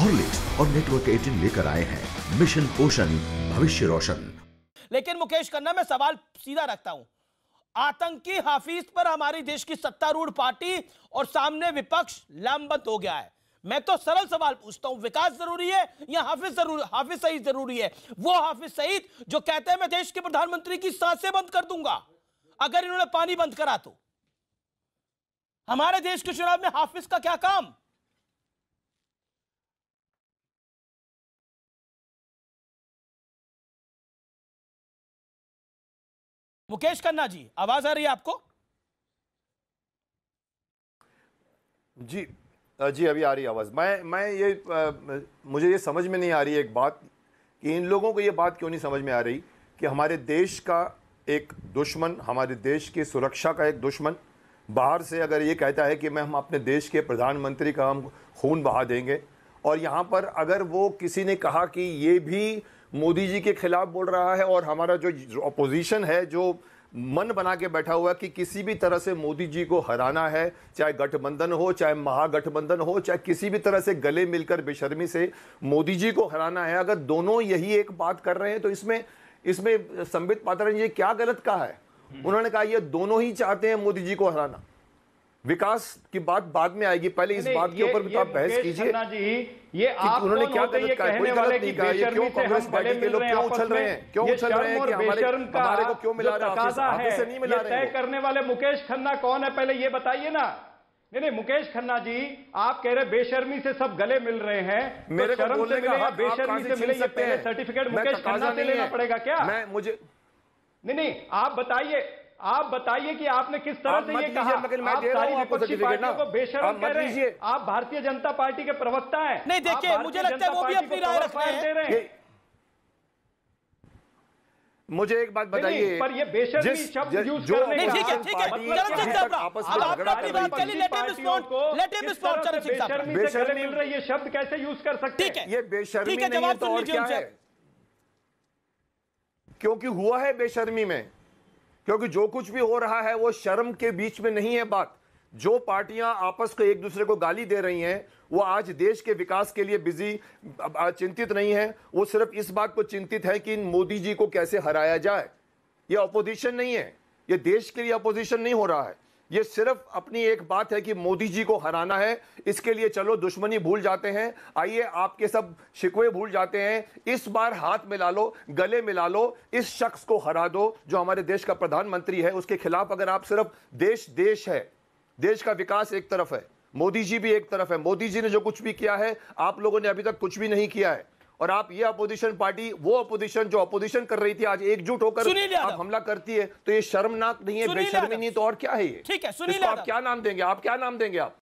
Horlicks और network eighteen लेकर आए हैं मिशन पोषण भविष्य रोशन लेकिन मुकेश खन्ना मैं सवाल सीधा रखता हूं आतंकी हाफिज पर हमारी देश की सत्तारूढ़ पार्टी और सामने विपक्ष लामबंद हो गया है मैं तो सरल सवाल पूछता हूं विकास जरूरी है या हाफिज जरूरी हाफिज सईद जरूरी है वो हाफिज सईद जो कहते हैं मैं देश के प्रधानमंत्री की सांसें बंद कर दूंगा अगर इन्होंने पानी बंद करा तो हमारे देश के चुनाव में हाफिज का क्या काम मुकेश खन्ना जी आवाज आ रही है आपको जी जी अभी आ रही आवाज़ मैं मैं ये आ, मुझे ये समझ में नहीं आ रही एक बात कि इन लोगों को ये बात क्यों नहीं समझ में आ रही कि हमारे देश का एक दुश्मन हमारे देश की सुरक्षा का एक दुश्मन बाहर से अगर ये कहता है कि मैं हम अपने देश के प्रधानमंत्री का हम खून बहा देंगे और यहाँ पर अगर वो किसी ने कहा कि ये भी मोदी जी के खिलाफ बोल रहा है और हमारा जो अपोजिशन है जो मन बना के बैठा हुआ है कि किसी भी तरह से मोदी जी को हराना है चाहे गठबंधन हो चाहे महागठबंधन हो चाहे किसी भी तरह से गले मिलकर बेशर्मी से मोदी जी को हराना है अगर दोनों यही एक बात कर रहे हैं तो इसमें इसमें संबित पात्रा ने ये क्या गलत कहा है हम्म। उन्होंने कहा ये दोनों ही चाहते हैं मोदी जी को हराना विकास की बात बाद में आएगी पहले इस बात के ऊपर तो आप बहस कीजिए ये आप उन्होंने क्या गलत कहा कोई गलत नहीं कहा ये क्यों कांग्रेस पार्टी के लोग क्यों उछल रहे हैं क्यों उछल रहे हैं कि हमारे हमारे को क्यों मिला रहे हैं से नहीं मिला रहे हैं तय करने वाले मुकेश खन्ना कौन है पहले ये बताइए ना नहीं नहीं मुकेश खन्ना जी आप कह रहे बेशर्मी से सब गले मिल रहे हैं तो मेरे तो शर्म से मिले हाँ, बेशर्मी से मिले ये सर्टिफिकेट मुकेश खन्ना से लेना पड़ेगा क्या मैं मुझे नहीं नहीं आप बताइए आप बताइए कि आपने किस तरह से ये कहा आप सारी विपक्षी पार्टियों को रहे हैं आप भारतीय जनता पार्टी के प्रवक्ता हैं नहीं देखिए मुझे लगता है वो भी अपनी राय रख रहे हैं मुझे एक बात बताइए पर ये बेशर्मी शब्द यूज जो ठीक है ठीक है आपस में झगड़ा कर लेट हिम लेट हिम बेशर्मी शब्द कैसे यूज कर सकते हैं ये बेशर्मी नहीं है तो तो है क्योंकि हुआ है बेशर्मी में क्योंकि जो कुछ भी हो रहा है वो शर्म के बीच में नहीं है बात जो पार्टियां आपस को एक दूसरे को गाली दे रही हैं वो आज देश के विकास के लिए बिजी चिंतित नहीं है वो सिर्फ इस बात को चिंतित है कि मोदी जी को कैसे हराया जाए ये अपोजिशन नहीं है ये देश के लिए अपोजिशन नहीं हो रहा है ये सिर्फ अपनी एक बात है कि मोदी जी को हराना है इसके लिए चलो दुश्मनी भूल जाते हैं आइए आपके सब शिकवे भूल जाते हैं इस बार हाथ मिला लो गले मिला लो इस शख्स को हरा दो जो हमारे देश का प्रधानमंत्री है उसके खिलाफ अगर आप सिर्फ देश देश है देश का विकास एक तरफ है मोदी जी भी एक तरफ है मोदी जी ने जो कुछ भी किया है आप लोगों ने अभी तक कुछ भी नहीं किया है और आप ये अपोजिशन पार्टी वो अपोजिशन जो अपोजिशन कर रही थी आज एकजुट होकर आप हमला करती है तो ये शर्मनाक नहीं है बेशर्मी नहीं तो और क्या है ये ठीक है आप क्या नाम देंगे आप क्या नाम देंगे आप